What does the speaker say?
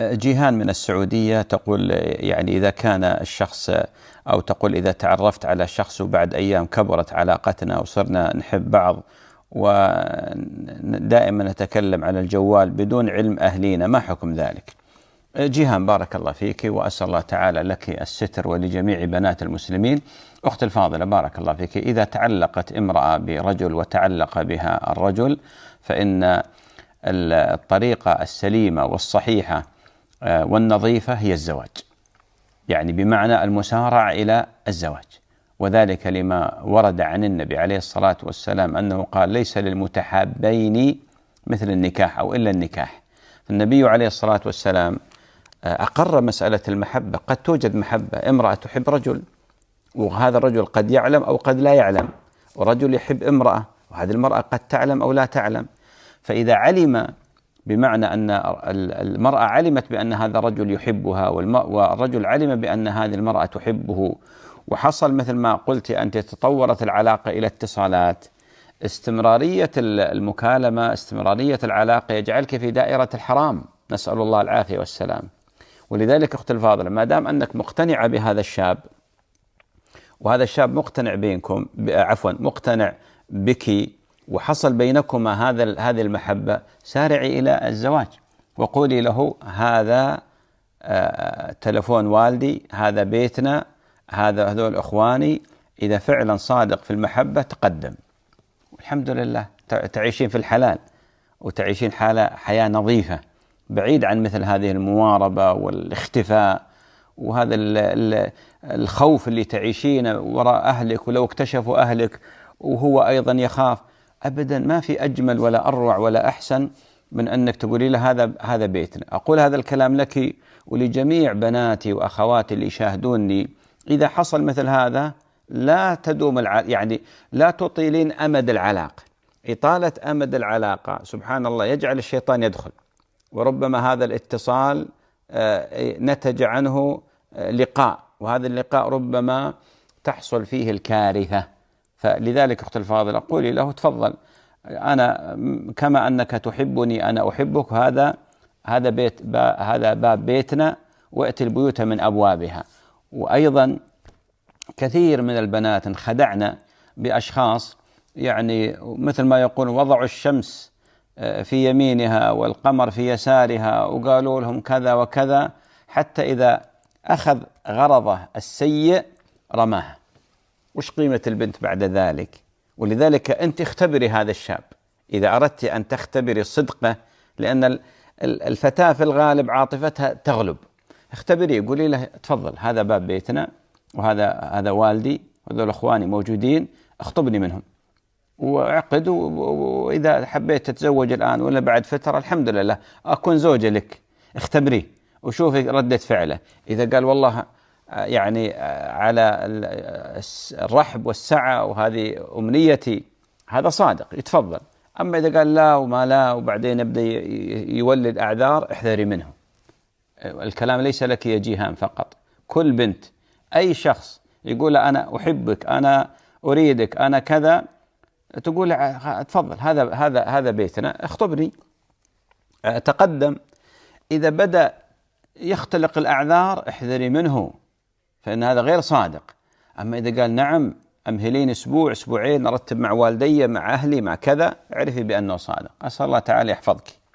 جيهان من السعودية تقول يعني إذا كان الشخص أو تقول إذا تعرفت على شخص وبعد أيام كبرت علاقتنا وصرنا نحب بعض ودائما نتكلم على الجوال بدون علم أهلينا ما حكم ذلك جيهان بارك الله فيك وأسأل الله تعالى لك الستر ولجميع بنات المسلمين أخت الفاضلة بارك الله فيك إذا تعلقت امرأة برجل وتعلق بها الرجل فإن الطريقة السليمة والصحيحة آه، والنظيفة هي الزواج يعني بمعنى المسارعة إلى الزواج وذلك لما ورد عن النبي عليه الصلاة والسلام أنه قال ليس للمتحابين مثل النكاح أو إلا النكاح فالنبي عليه الصلاة والسلام آه، أقر مسألة المحبة قد توجد محبة امرأة تحب رجل وهذا الرجل قد يعلم أو قد لا يعلم ورجل يحب امرأة وهذه المرأة قد تعلم أو لا تعلم فإذا علم بمعنى أن المرأة علمت بأن هذا الرجل يحبها والرجل علم بأن هذه المرأة تحبه وحصل مثل ما قلت انت تطورت العلاقة إلى اتصالات استمرارية المكالمة استمرارية العلاقة يجعلك في دائرة الحرام نسأل الله العافية والسلام ولذلك أخت الفاضلة ما دام أنك مقتنعة بهذا الشاب وهذا الشاب مقتنع بينكم عفوا مقتنع بك وحصل بينكما هذا هذه المحبة سارعي إلى الزواج وقولي له هذا آه، تلفون والدي هذا بيتنا هذا هذول إخواني إذا فعلا صادق في المحبة تقدم والحمد لله تعيشين في الحلال وتعيشين حالة حياة نظيفة بعيد عن مثل هذه المواربة والاختفاء وهذا الخوف اللي تعيشينه وراء أهلك ولو اكتشفوا أهلك وهو أيضا يخاف ابدا ما في اجمل ولا اروع ولا احسن من انك تقولي له هذا هذا بيتنا، اقول هذا الكلام لك ولجميع بناتي واخواتي اللي يشاهدوني اذا حصل مثل هذا لا تدوم الع... يعني لا تطيلين امد العلاقه. اطاله امد العلاقه سبحان الله يجعل الشيطان يدخل وربما هذا الاتصال آه، إيه، نتج عنه آه، لقاء وهذا اللقاء ربما تحصل فيه الكارثه فلذلك أخت الفاضلة قولي له تفضل أنا كما أنك تحبني أنا أحبك هذا هذا بيت با هذا باب بيتنا وأتي البيوت من أبوابها وأيضا كثير من البنات انخدعنا بأشخاص يعني مثل ما يقول وضعوا الشمس آه، في يمينها والقمر في يسارها وقالوا لهم كذا وكذا حتى إذا أخذ غرضه السيء رماه وش قيمة البنت بعد ذلك ولذلك أنت اختبري هذا الشاب إذا أردت أن تختبري صدقه لأن الفتاة في الغالب عاطفتها تغلب اختبري قولي له تفضل هذا باب بيتنا وهذا هذا والدي وذول اخواني موجودين اخطبني منهم واعقد واذا حبيت تتزوج الان ولا بعد فتره الحمد لله اكون زوجه لك اختبريه وشوفي رده فعله اذا قال والله آه، يعني آه، على آه، الرحب والسعة وهذه أمنيتي هذا صادق يتفضل أما إذا قال لا وما لا وبعدين يبدأ يولد أعذار احذري منه الكلام ليس لك يا جيهان فقط كل بنت أي شخص يقول أنا أحبك أنا أريدك أنا كذا تقول تفضل هذا هذا هذا بيتنا اخطبني تقدم إذا بدأ يختلق الأعذار احذري منه فإن هذا غير صادق أما إذا قال نعم أمهلين أسبوع أسبوعين أرتب مع والدي مع أهلي مع كذا اعرفي بأنه صادق أسأل الله تعالى يحفظك